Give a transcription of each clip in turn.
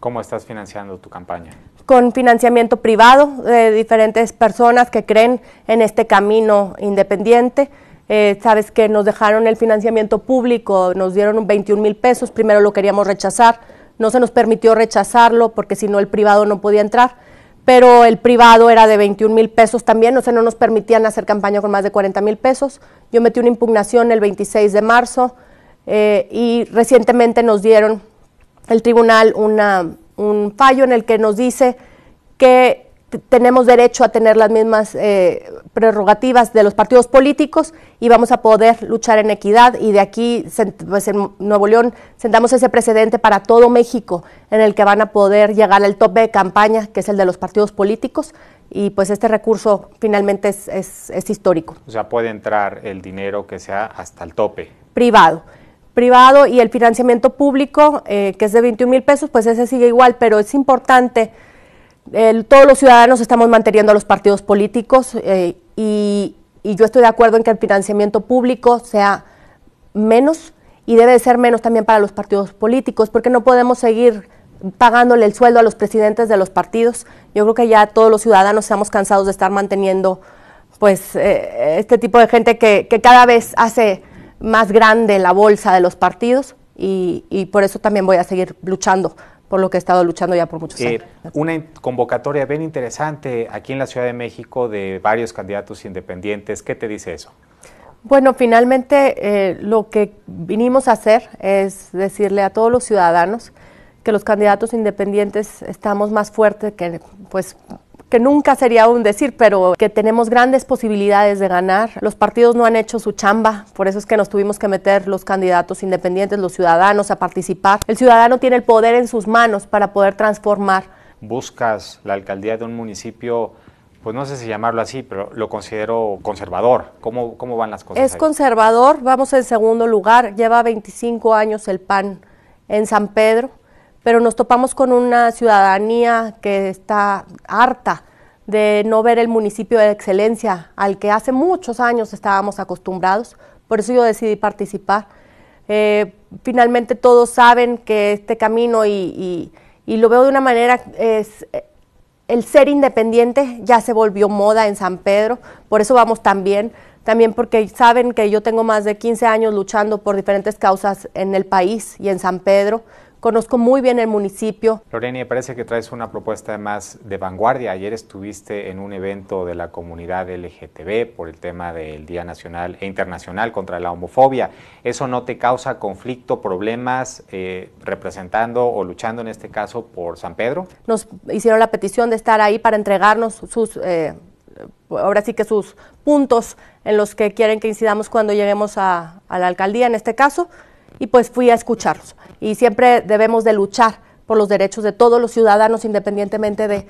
¿Cómo estás financiando tu campaña? Con financiamiento privado de diferentes personas que creen en este camino independiente. Eh, sabes que nos dejaron el financiamiento público, nos dieron 21 mil pesos, primero lo queríamos rechazar, no se nos permitió rechazarlo porque si no el privado no podía entrar, pero el privado era de 21 mil pesos también, o sea, no nos permitían hacer campaña con más de 40 mil pesos. Yo metí una impugnación el 26 de marzo eh, y recientemente nos dieron el tribunal un fallo en el que nos dice que tenemos derecho a tener las mismas eh, prerrogativas de los partidos políticos y vamos a poder luchar en equidad y de aquí, pues en Nuevo León, sentamos ese precedente para todo México en el que van a poder llegar al tope de campaña, que es el de los partidos políticos, y pues este recurso finalmente es, es histórico. O sea, puede entrar el dinero que sea hasta el tope. Privado privado y el financiamiento público, eh, que es de 21 mil pesos, pues ese sigue igual, pero es importante, todos los ciudadanos estamos manteniendo a los partidos políticos eh, y, yo estoy de acuerdo en que el financiamiento público sea menos y debe ser menos también para los partidos políticos, porque no podemos seguir pagándole el sueldo a los presidentes de los partidos. Yo creo que ya todos los ciudadanos estamos cansados de estar manteniendo pues eh, este tipo de gente que, que cada vez hace más grande la bolsa de los partidos y, por eso también voy a seguir luchando por lo que he estado luchando ya por muchos eh, años. Una convocatoria bien interesante aquí en la Ciudad de México de varios candidatos independientes. ¿Qué te dice eso? Bueno, finalmente eh, lo que vinimos a hacer es decirle a todos los ciudadanos que los candidatos independientes estamos más fuertes que pues que nunca sería un decir, pero que tenemos grandes posibilidades de ganar. Los partidos no han hecho su chamba, por eso es que nos tuvimos que meter los candidatos independientes, los ciudadanos a participar. El ciudadano tiene el poder en sus manos para poder transformar. Buscas la alcaldía de un municipio pues no sé si llamarlo así, pero lo considero conservador. ¿Cómo, van las cosas? Es conservador, vamos en segundo lugar, lleva 25 años el PAN en San Pedro pero nos topamos con una ciudadanía que está harta de no ver el municipio de excelencia al que hace muchos años estábamos acostumbrados. Por eso yo decidí participar. Eh, finalmente todos saben que este camino y, lo veo de una manera, es, eh, el ser independiente ya se volvió moda en San Pedro, por eso vamos también, también porque saben que yo tengo más de 15 años luchando por diferentes causas en el país y en San Pedro, Conozco muy bien el municipio. Lorena, me parece que traes una propuesta más de vanguardia. Ayer estuviste en un evento de la comunidad LGTB por el tema del Día Nacional e Internacional contra la Homofobia. ¿Eso no te causa conflicto, problemas eh, representando o luchando en este caso por San Pedro? Nos hicieron la petición de estar ahí para entregarnos sus... Eh, ahora sí que sus puntos en los que quieren que incidamos cuando lleguemos a, a la alcaldía en este caso y pues fui a escucharlos. Y siempre debemos de luchar por los derechos de todos los ciudadanos independientemente de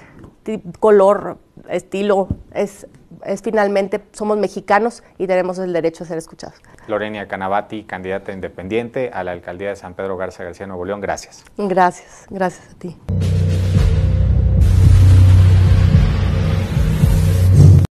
color, estilo, es, es finalmente somos mexicanos y tenemos el derecho a ser escuchados. Lorenia Canavati, candidata independiente a la alcaldía de San Pedro Garza García Nuevo León, gracias. Gracias, gracias a ti.